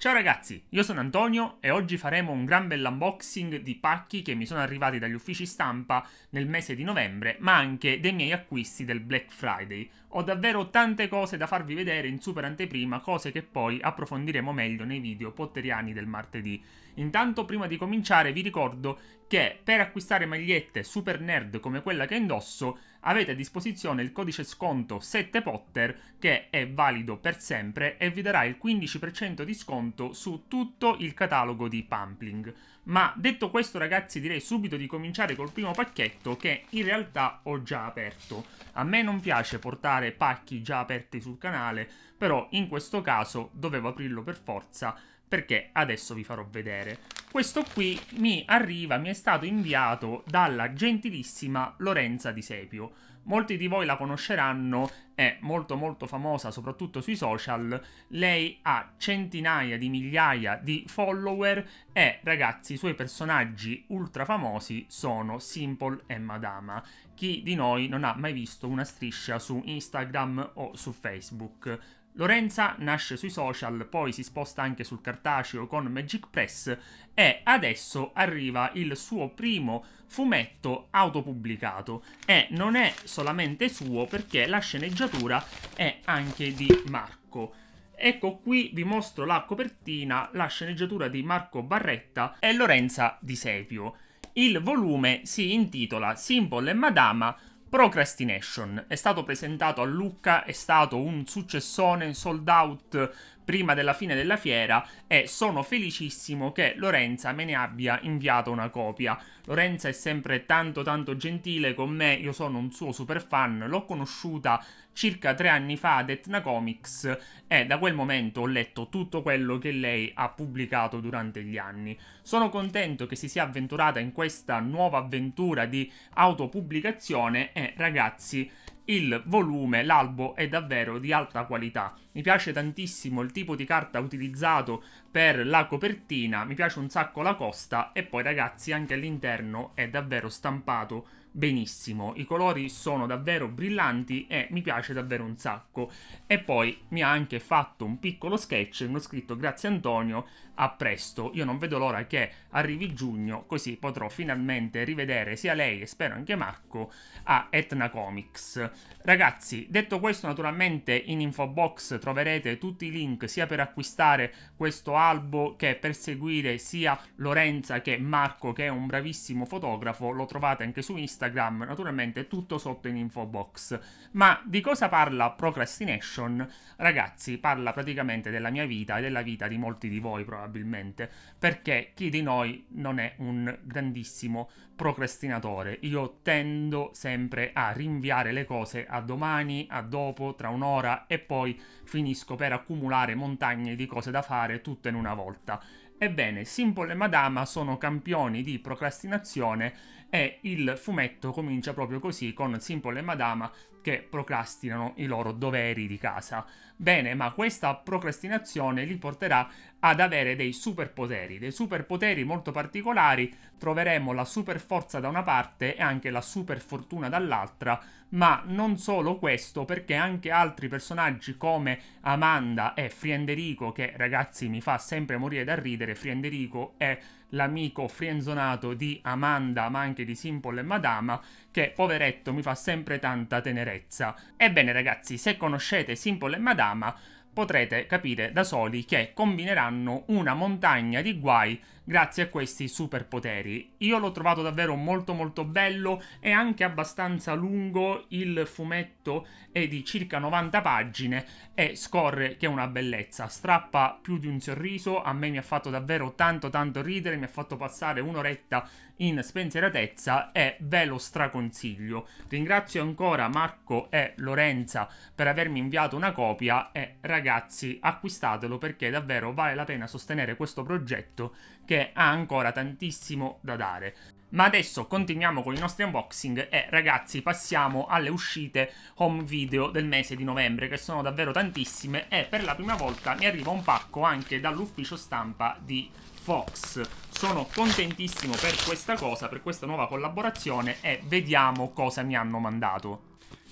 Ciao ragazzi, io sono Antonio e oggi faremo un gran bell'unboxing di pacchi che mi sono arrivati dagli uffici stampa nel mese di novembre, ma anche dei miei acquisti del Black Friday. Ho davvero tante cose da farvi vedere in super anteprima, cose che poi approfondiremo meglio nei video potteriani del martedì. Intanto, prima di cominciare, vi ricordo che per acquistare magliette super nerd come quella che indosso avete a disposizione il codice sconto 7 Potter che è valido per sempre e vi darà il 15% di sconto su tutto il catalogo di Pumpling. Ma detto questo ragazzi direi subito di cominciare col primo pacchetto che in realtà ho già aperto. A me non piace portare pacchi già aperti sul canale, però in questo caso dovevo aprirlo per forza perché adesso vi farò vedere. Questo qui mi arriva, mi è stato inviato dalla gentilissima Lorenza Di Sepio. Molti di voi la conosceranno, è molto molto famosa soprattutto sui social, lei ha centinaia di migliaia di follower e ragazzi i suoi personaggi ultra famosi sono Simple e Madama. Chi di noi non ha mai visto una striscia su Instagram o su Facebook? Lorenza nasce sui social, poi si sposta anche sul cartaceo con Magic Press e adesso arriva il suo primo fumetto autopubblicato e non è solamente suo perché la sceneggiatura è anche di Marco. Ecco qui vi mostro la copertina, la sceneggiatura di Marco Barretta e Lorenza Di Sepio. Il volume si intitola Simple e Madama Procrastination è stato presentato a Lucca, è stato un successone sold out prima della fine della fiera e sono felicissimo che Lorenza me ne abbia inviato una copia. Lorenza è sempre tanto tanto gentile con me, io sono un suo super fan, l'ho conosciuta circa tre anni fa ad Etna Comics e da quel momento ho letto tutto quello che lei ha pubblicato durante gli anni. Sono contento che si sia avventurata in questa nuova avventura di autopubblicazione e ragazzi il volume, l'albo è davvero di alta qualità. Mi piace tantissimo il tipo di carta utilizzato per la copertina, mi piace un sacco la costa e poi ragazzi anche all'interno è davvero stampato benissimo. I colori sono davvero brillanti e mi piace davvero un sacco. E poi mi ha anche fatto un piccolo sketch, mi ha scritto grazie Antonio, a presto. Io non vedo l'ora che arrivi giugno, così potrò finalmente rivedere sia lei e spero anche Marco a Etna Comics. Ragazzi, detto questo naturalmente in info box troverete tutti i link sia per acquistare questo albo che per seguire sia Lorenza che Marco che è un bravissimo fotografo, lo trovate anche su Instagram Instagram, naturalmente tutto sotto in info box. Ma di cosa parla Procrastination? Ragazzi, parla praticamente della mia vita e della vita di molti di voi probabilmente, perché chi di noi non è un grandissimo procrastinatore? Io tendo sempre a rinviare le cose a domani, a dopo, tra un'ora e poi finisco per accumulare montagne di cose da fare tutte in una volta. Ebbene, Simple e Madama sono campioni di procrastinazione e il fumetto comincia proprio così con Simple e Madama che procrastinano i loro doveri di casa. Bene, ma questa procrastinazione li porterà ad avere dei superpoteri, dei superpoteri molto particolari, troveremo la super forza da una parte e anche la super fortuna dall'altra, ma non solo questo, perché anche altri personaggi come Amanda e Frienderico, che ragazzi mi fa sempre morire da ridere, Frienderico è l'amico frienzonato di Amanda, ma anche di Simple e Madama, che poveretto mi fa sempre tanta tenerezza. Ebbene ragazzi, se conoscete Simple e Madama, trama, potrete capire da soli che combineranno una montagna di guai grazie a questi superpoteri. Io l'ho trovato davvero molto molto bello e anche abbastanza lungo, il fumetto è di circa 90 pagine e scorre che è una bellezza, strappa più di un sorriso, a me mi ha fatto davvero tanto tanto ridere, mi ha fatto passare un'oretta in spensieratezza e ve lo straconsiglio. Ringrazio ancora Marco e Lorenza per avermi inviato una copia e ragazzi acquistatelo perché davvero vale la pena sostenere questo progetto che perché ha ancora tantissimo da dare. Ma adesso continuiamo con i nostri unboxing e ragazzi passiamo alle uscite home video del mese di novembre che sono davvero tantissime e per la prima volta mi arriva un pacco anche dall'ufficio stampa di Fox. Sono contentissimo per questa cosa, per questa nuova collaborazione e vediamo cosa mi hanno mandato.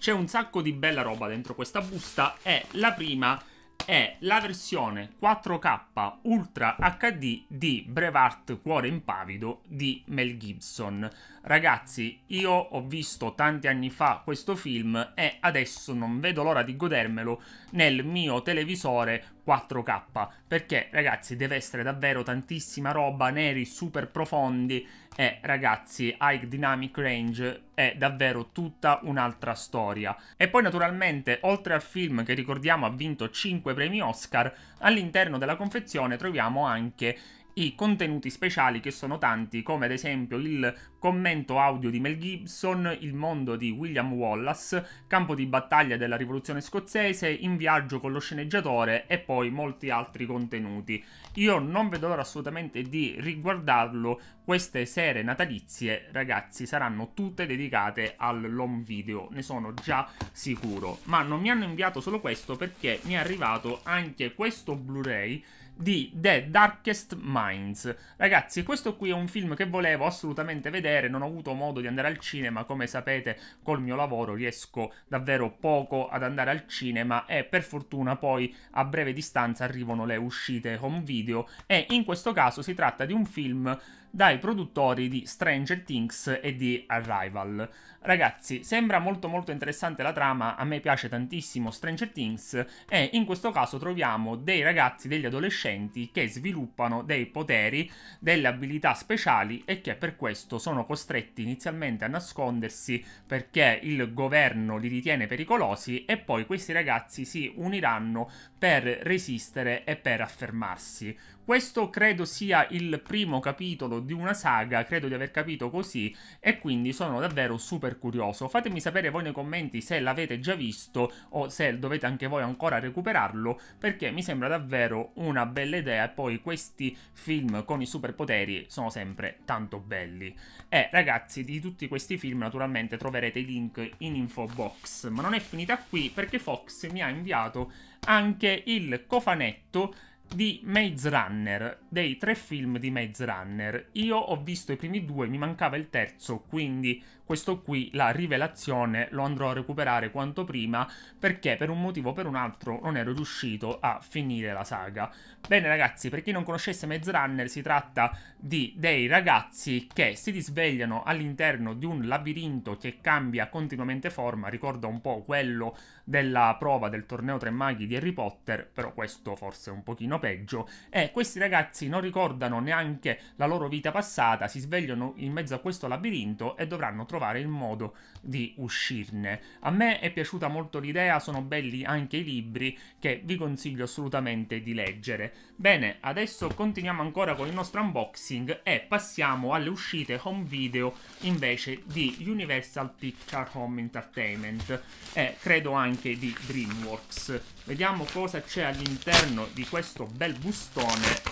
C'è un sacco di bella roba dentro questa busta e la prima è è la versione 4K Ultra HD di Brevart Cuore Impavido di Mel Gibson. Ragazzi, io ho visto tanti anni fa questo film e adesso non vedo l'ora di godermelo nel mio televisore 4K perché ragazzi deve essere davvero tantissima roba, neri super profondi e eh, ragazzi, High Dynamic Range è davvero tutta un'altra storia. E poi naturalmente, oltre al film che ricordiamo ha vinto 5 premi Oscar, all'interno della confezione troviamo anche i contenuti speciali che sono tanti, come ad esempio il commento audio di Mel Gibson, il mondo di William Wallace, campo di battaglia della rivoluzione scozzese, in viaggio con lo sceneggiatore e poi molti altri contenuti. Io non vedo l'ora assolutamente di riguardarlo, queste sere natalizie ragazzi saranno tutte dedicate all'home video, ne sono già sicuro, ma non mi hanno inviato solo questo perché mi è arrivato anche questo Blu-ray di The Darkest Minds. Ragazzi, questo qui è un film che volevo assolutamente vedere, non ho avuto modo di andare al cinema, come sapete col mio lavoro riesco davvero poco ad andare al cinema e per fortuna poi a breve distanza arrivano le uscite home video e in questo caso si tratta di un film dai produttori di Stranger Things e di Arrival. Ragazzi, sembra molto molto interessante la trama, a me piace tantissimo Stranger Things e in questo caso troviamo dei ragazzi, degli adolescenti conoscenti che sviluppano dei poteri, delle abilità speciali e che per questo sono costretti inizialmente a nascondersi perché il governo li ritiene pericolosi e poi questi ragazzi si uniranno per resistere e per affermarsi. Questo credo sia il primo capitolo di una saga, credo di aver capito così, e quindi sono davvero super curioso. Fatemi sapere voi nei commenti se l'avete già visto o se dovete anche voi ancora recuperarlo, perché mi sembra davvero una bella idea e poi questi film con i superpoteri sono sempre tanto belli. E eh, ragazzi, di tutti questi film naturalmente troverete i link in info box, ma non è finita qui perché Fox mi ha inviato anche il cofanetto di Maze Runner, dei tre film di Maze Runner. Io ho visto i primi due, mi mancava il terzo, quindi questo qui, la rivelazione, lo andrò a recuperare quanto prima perché per un motivo o per un altro non ero riuscito a finire la saga. Bene ragazzi, per chi non conoscesse Maze si tratta di dei ragazzi che si risvegliano all'interno di un labirinto che cambia continuamente forma, ricorda un po' quello della prova del torneo Tre Maghi di Harry Potter, però questo forse è un pochino peggio, e questi ragazzi non ricordano neanche la loro vita passata, si svegliano in mezzo a questo labirinto e dovranno trovare trovare il modo di uscirne. A me è piaciuta molto l'idea, sono belli anche i libri che vi consiglio assolutamente di leggere. Bene, adesso continuiamo ancora con il nostro unboxing e passiamo alle uscite home video invece di Universal Picture Home Entertainment e credo anche di DreamWorks. Vediamo cosa c'è all'interno di questo bel bustone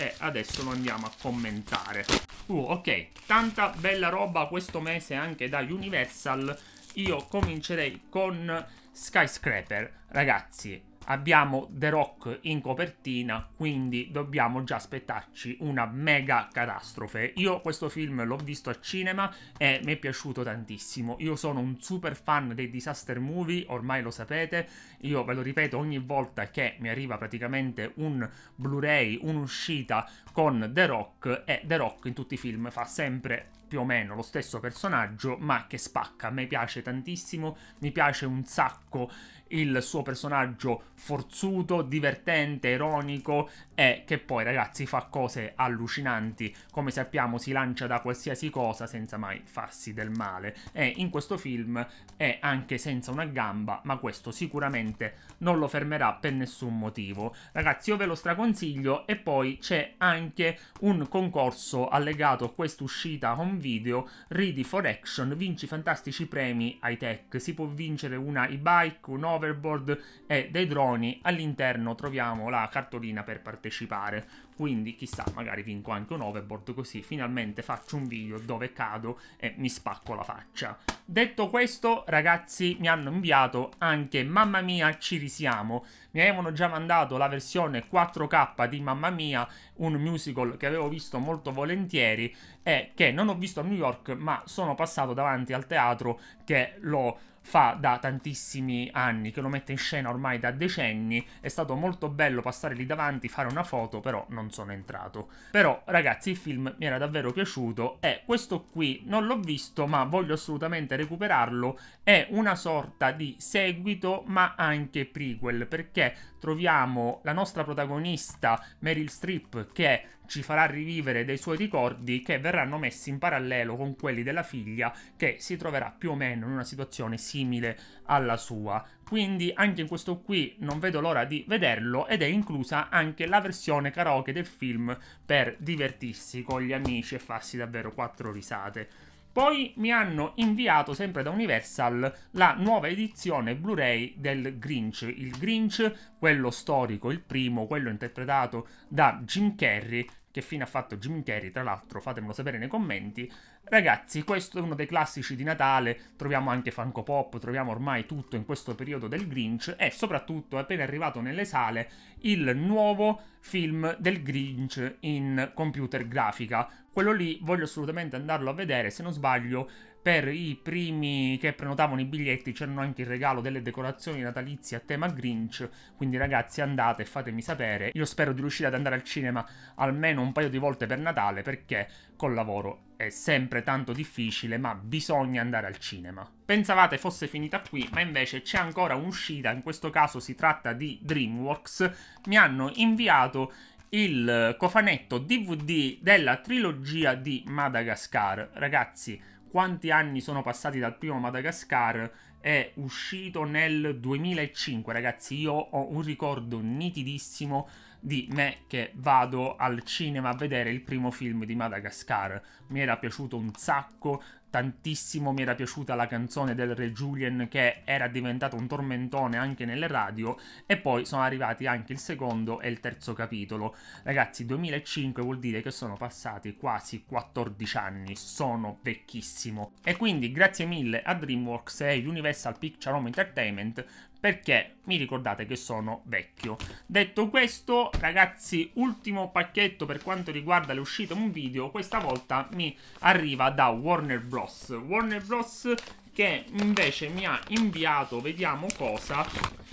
e adesso lo andiamo a commentare. Uh, ok, tanta bella roba questo mese anche da Universal. Io comincerei con Skyscraper. Ragazzi, abbiamo The Rock in copertina, quindi dobbiamo già aspettarci una mega catastrofe. Io questo film l'ho visto al cinema e mi è piaciuto tantissimo. Io sono un super fan dei disaster movie, ormai lo sapete. Io ve lo ripeto ogni volta che mi arriva praticamente un Blu-ray, un'uscita con The Rock e The Rock in tutti i film fa sempre più o meno lo stesso personaggio ma che spacca, a me piace tantissimo, mi piace un sacco il suo personaggio forzuto, divertente, ironico, e che poi ragazzi fa cose allucinanti, come sappiamo si lancia da qualsiasi cosa senza mai farsi del male e in questo film è anche senza una gamba, ma questo sicuramente non lo fermerà per nessun motivo. Ragazzi io ve lo straconsiglio e poi c'è anche un concorso allegato a quest'uscita home video Ready for Action, vinci fantastici premi high tech, si può vincere una e-bike, un overboard e dei droni, all'interno troviamo la cartolina per partecipare partecipare. Quindi chissà, magari vinco anche un overboard così finalmente faccio un video dove cado e mi spacco la faccia. Detto questo, ragazzi, mi hanno inviato anche Mamma Mia Ci Risiamo. Mi avevano già mandato la versione 4K di Mamma Mia, un musical che avevo visto molto volentieri e che non ho visto a New York, ma sono passato davanti al teatro che l'ho fa da tantissimi anni, che lo mette in scena ormai da decenni. È stato molto bello passare lì davanti, fare una foto, però non sono entrato. Però ragazzi il film mi era davvero piaciuto e questo qui non l'ho visto ma voglio assolutamente recuperarlo. È una sorta di seguito ma anche prequel perché troviamo la nostra protagonista Meryl Streep che ci farà rivivere dei suoi ricordi che verranno messi in parallelo con quelli della figlia che si troverà più o meno in una situazione simile alla sua. Quindi anche in questo qui non vedo l'ora di vederlo ed è inclusa anche la versione karaoke del film per divertirsi con gli amici e farsi davvero quattro risate. Poi mi hanno inviato sempre da Universal la nuova edizione Blu-ray del Grinch. Il Grinch, quello storico, il primo, quello interpretato da Jim Carrey, che fine ha fatto Jim Carrey, tra l'altro fatemelo sapere nei commenti. Ragazzi, questo è uno dei classici di Natale, troviamo anche Funko Pop, troviamo ormai tutto in questo periodo del Grinch e soprattutto è appena arrivato nelle sale il nuovo film del Grinch in computer grafica. Quello lì voglio assolutamente andarlo a vedere, se non sbaglio per i primi che prenotavano i biglietti c'erano anche il regalo delle decorazioni natalizie a tema Grinch, quindi ragazzi andate e fatemi sapere. Io spero di riuscire ad andare al cinema almeno un paio di volte per Natale perché col lavoro è sempre tanto difficile, ma bisogna andare al cinema. Pensavate fosse finita qui, ma invece c'è ancora un'uscita, in questo caso si tratta di DreamWorks. Mi hanno inviato il cofanetto DVD della trilogia di Madagascar. Ragazzi, quanti anni sono passati dal primo Madagascar è uscito nel 2005 ragazzi io ho un ricordo nitidissimo di me che vado al cinema a vedere il primo film di Madagascar mi era piaciuto un sacco tantissimo mi era piaciuta la canzone del Re Julien che era diventato un tormentone anche nelle radio e poi sono arrivati anche il secondo e il terzo capitolo. Ragazzi, 2005 vuol dire che sono passati quasi 14 anni, sono vecchissimo. E quindi grazie mille a DreamWorks e Universal Picture Home Entertainment perché mi ricordate che sono vecchio. Detto questo, ragazzi, ultimo pacchetto per quanto riguarda le uscite un video, questa volta mi arriva da Warner Bros. Warner Bros che invece mi ha inviato, vediamo cosa,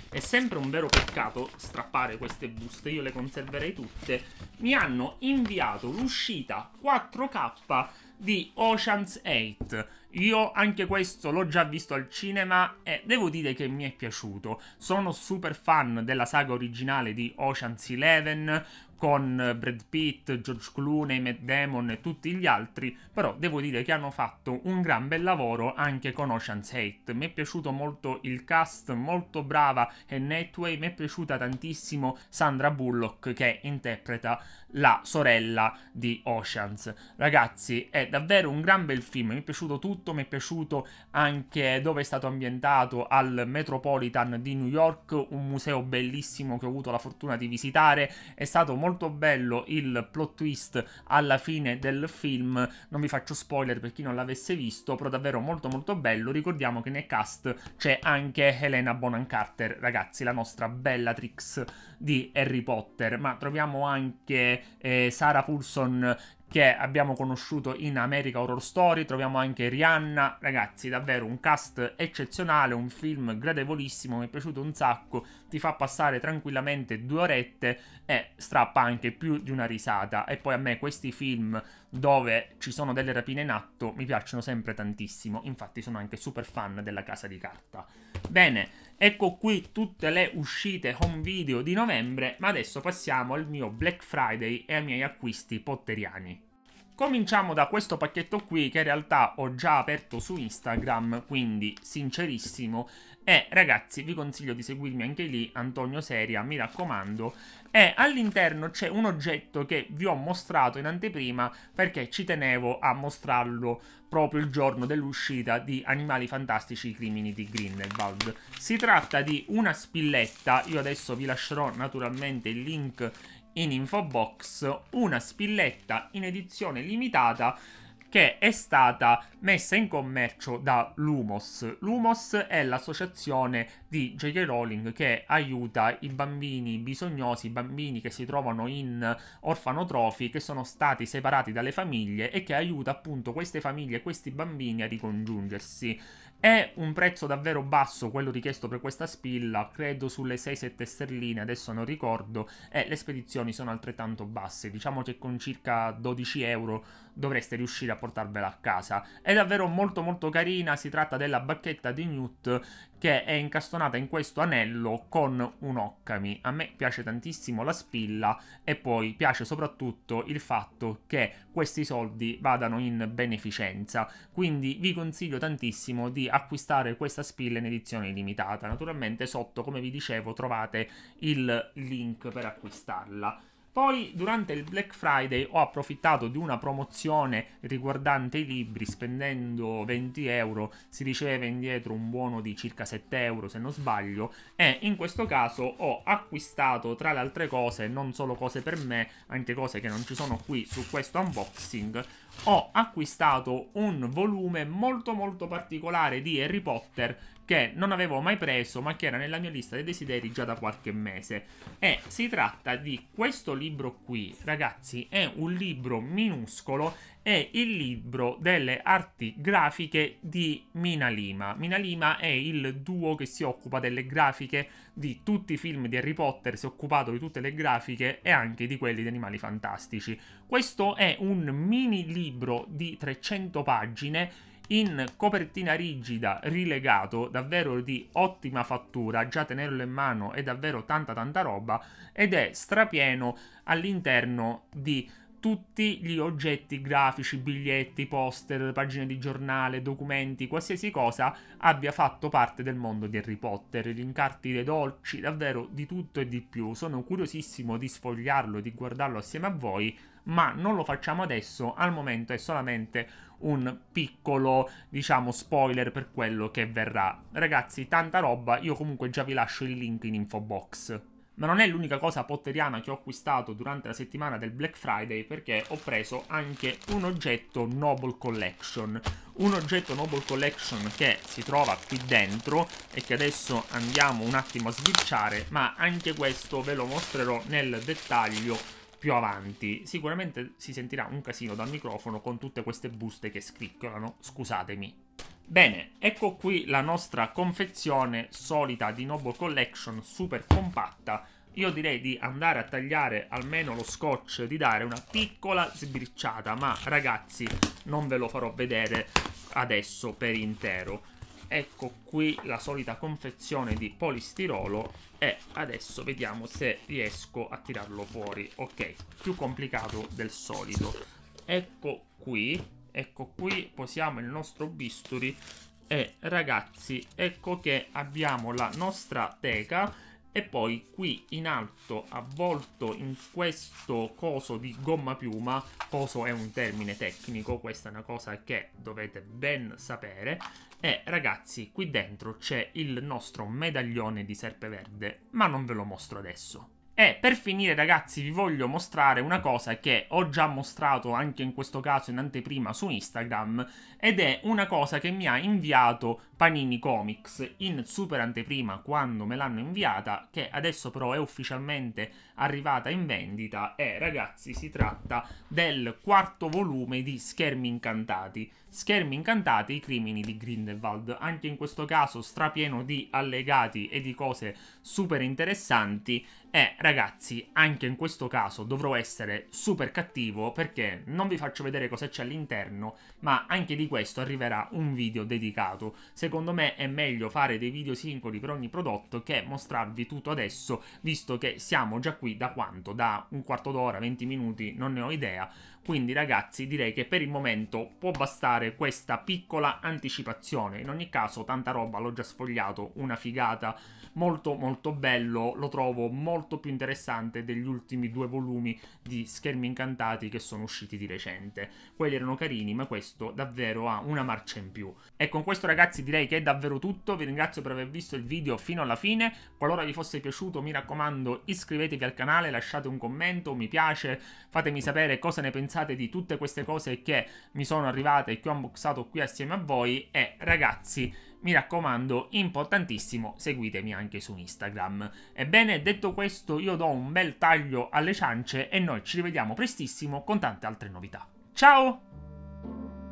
è sempre un vero peccato strappare queste buste, io le conserverei tutte, mi hanno inviato l'uscita 4K di Ocean's 8. Io anche questo l'ho già visto al cinema e devo dire che mi è piaciuto. Sono super fan della saga originale di Ocean's 11, con Brad Pitt, George Clooney, Matt Damon e tutti gli altri, però devo dire che hanno fatto un gran bel lavoro anche con Ocean's 8. Mi è piaciuto molto il cast, molto brava e Netway, mi è piaciuta tantissimo Sandra Bullock che interpreta la sorella di Oceans. Ragazzi, è davvero un gran bel film, mi è piaciuto tutto, mi è piaciuto anche dove è stato ambientato al Metropolitan di New York, un museo bellissimo che ho avuto la fortuna di visitare, è stato molto bello il plot twist alla fine del film, non vi faccio spoiler per chi non l'avesse visto, però davvero molto molto bello, ricordiamo che nel cast c'è anche Helena Bonham Carter, ragazzi, la nostra bella Trix di Harry Potter, ma troviamo anche eh, Sara Pulson che abbiamo conosciuto in America Horror Story, troviamo anche Rihanna, ragazzi davvero un cast eccezionale, un film gradevolissimo, mi è piaciuto un sacco, ti fa passare tranquillamente due orette e strappa anche più di una risata. E poi a me questi film dove ci sono delle rapine in atto mi piacciono sempre tantissimo, infatti sono anche super fan della casa di carta. Bene, ecco qui tutte le uscite home video di novembre, ma adesso passiamo al mio Black Friday e ai miei acquisti potteriani. Cominciamo da questo pacchetto qui che in realtà ho già aperto su Instagram, quindi sincerissimo, e eh, ragazzi, vi consiglio di seguirmi anche lì, Antonio Seria, mi raccomando. E eh, all'interno c'è un oggetto che vi ho mostrato in anteprima perché ci tenevo a mostrarlo proprio il giorno dell'uscita di Animali Fantastici I Crimini di Grindelwald. Si tratta di una spilletta, io adesso vi lascerò naturalmente il link in info box, una spilletta in edizione limitata che è stata messa in commercio da Lumos. Lumos è l'associazione di J.K. Rowling che aiuta i bambini bisognosi, i bambini che si trovano in orfanotrofi, che sono stati separati dalle famiglie e che aiuta appunto queste famiglie e questi bambini a ricongiungersi. È un prezzo davvero basso quello richiesto per questa spilla, credo sulle 6-7 sterline, adesso non ricordo, e le spedizioni sono altrettanto basse, diciamo che con circa 12 euro dovreste riuscire a portarvela a casa. È davvero molto molto carina, si tratta della bacchetta di Newt che è incastonata in questo anello con un occami. A me piace tantissimo la spilla e poi piace soprattutto il fatto che questi soldi vadano in beneficenza. Quindi vi consiglio tantissimo di acquistare questa spilla in edizione limitata. Naturalmente sotto, come vi dicevo, trovate il link per acquistarla. Poi durante il Black Friday ho approfittato di una promozione riguardante i libri, spendendo 20 euro si riceve indietro un buono di circa 7 euro se non sbaglio e in questo caso ho acquistato tra le altre cose, non solo cose per me, anche cose che non ci sono qui su questo unboxing, ho acquistato un volume molto molto particolare di Harry Potter che non avevo mai preso ma che era nella mia lista dei desideri già da qualche mese. E si tratta di questo libro qui, ragazzi, è un libro minuscolo, è il libro delle arti grafiche di Mina Lima. Mina Lima è il duo che si occupa delle grafiche di tutti i film di Harry Potter, si è occupato di tutte le grafiche e anche di quelli di Animali Fantastici. Questo è un mini libro di 300 pagine in copertina rigida, rilegato, davvero di ottima fattura, già tenerlo in mano è davvero tanta tanta roba ed è strapieno all'interno di tutti gli oggetti grafici, biglietti, poster, pagine di giornale, documenti, qualsiasi cosa abbia fatto parte del mondo di Harry Potter, gli incarti dei dolci, davvero di tutto e di più. Sono curiosissimo di sfogliarlo e di guardarlo assieme a voi, ma non lo facciamo adesso, al momento è solamente un piccolo, diciamo, spoiler per quello che verrà. Ragazzi, tanta roba, io comunque già vi lascio il link in info box. Ma non è l'unica cosa potteriana che ho acquistato durante la settimana del Black Friday perché ho preso anche un oggetto Noble Collection. Un oggetto Noble Collection che si trova qui dentro e che adesso andiamo un attimo a sbirciare, ma anche questo ve lo mostrerò nel dettaglio più avanti, sicuramente si sentirà un casino dal microfono con tutte queste buste che scricchiolano, scusatemi. Bene, ecco qui la nostra confezione solita di Noble Collection, super compatta. Io direi di andare a tagliare almeno lo scotch, di dare una piccola sbricciata, ma ragazzi non ve lo farò vedere adesso per intero ecco qui la solita confezione di polistirolo e adesso vediamo se riesco a tirarlo fuori ok più complicato del solito ecco qui ecco qui posiamo il nostro bisturi e ragazzi ecco che abbiamo la nostra teca e poi qui in alto avvolto in questo coso di gomma piuma coso è un termine tecnico questa è una cosa che dovete ben sapere e eh, ragazzi, qui dentro c'è il nostro medaglione di serpe verde, ma non ve lo mostro adesso. E eh, per finire ragazzi vi voglio mostrare una cosa che ho già mostrato anche in questo caso in anteprima su Instagram ed è una cosa che mi ha inviato Panini Comics in super anteprima quando me l'hanno inviata che adesso però è ufficialmente arrivata in vendita e eh, ragazzi si tratta del quarto volume di Schermi Incantati Schermi incantati, i crimini di Grindelwald, anche in questo caso strapieno di allegati e di cose super interessanti e ragazzi, anche in questo caso dovrò essere super cattivo perché non vi faccio vedere cosa c'è all'interno, ma anche di questo arriverà un video dedicato. Secondo me è meglio fare dei video singoli per ogni prodotto che mostrarvi tutto adesso, visto che siamo già qui da quanto? Da un quarto d'ora, 20 minuti, non ne ho idea. Quindi ragazzi direi che per il momento può bastare questa piccola anticipazione. In ogni caso tanta roba l'ho già sfogliato, una figata molto molto bello, lo trovo molto più interessante degli ultimi due volumi di Schermi Incantati che sono usciti di recente. Quelli erano carini, ma questo davvero ha una marcia in più. E con questo ragazzi direi che è davvero tutto, vi ringrazio per aver visto il video fino alla fine, qualora vi fosse piaciuto mi raccomando iscrivetevi al canale, lasciate un commento, mi piace, fatemi sapere cosa ne pensate di tutte queste cose che mi sono arrivate e che ho unboxato qui assieme a voi e ragazzi mi raccomando, importantissimo, seguitemi anche su Instagram. Ebbene, detto questo, io do un bel taglio alle ciance e noi ci rivediamo prestissimo con tante altre novità. Ciao!